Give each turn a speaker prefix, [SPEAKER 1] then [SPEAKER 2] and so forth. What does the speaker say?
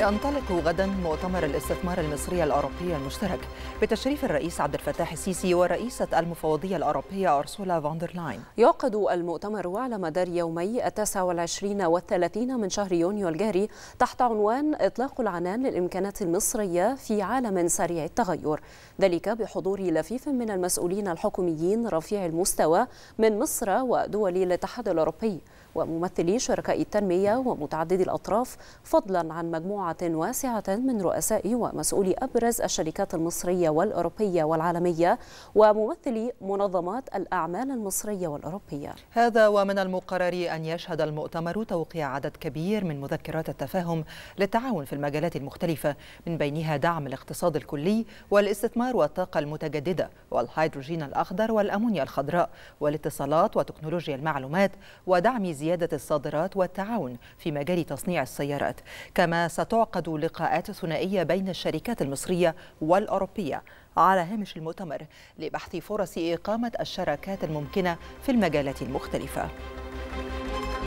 [SPEAKER 1] ينطلق غدا مؤتمر الاستثمار المصري الأوروبي المشترك بتشريف الرئيس عبد الفتاح السيسي ورئيسة المفوضية الأوروبية أرسولا فاندرلاين
[SPEAKER 2] يعقد المؤتمر على مدار يومي التاسع والعشرين والثلاثين من شهر يونيو الجاري تحت عنوان إطلاق العنان للإمكانات المصرية في عالم سريع التغير ذلك بحضور لفيف من المسؤولين الحكوميين رفيع المستوى من مصر ودول الاتحاد الأوروبي وممثلي شركاء التنمية ومتعددي الأطراف فضلا عن مجموعة واسعة من رؤساء ومسؤولي أبرز الشركات المصرية والأوروبية والعالمية وممثلي منظمات الأعمال المصرية والأوروبية هذا
[SPEAKER 1] ومن المقرر أن يشهد المؤتمر توقيع عدد كبير من مذكرات التفاهم للتعاون في المجالات المختلفة من بينها دعم الاقتصاد الكلي والاستثمار والطاقة المتجددة والهيدروجين الأخضر والأمونيا الخضراء والاتصالات وتكنولوجيا المعلومات ودعم زيادة الصادرات والتعاون في مجال تصنيع السيارات كما ستعرض تعقد لقاءات ثنائية بين الشركات المصرية والأوروبية على هامش المؤتمر لبحث فرص إقامة الشراكات الممكنة في المجالات المختلفة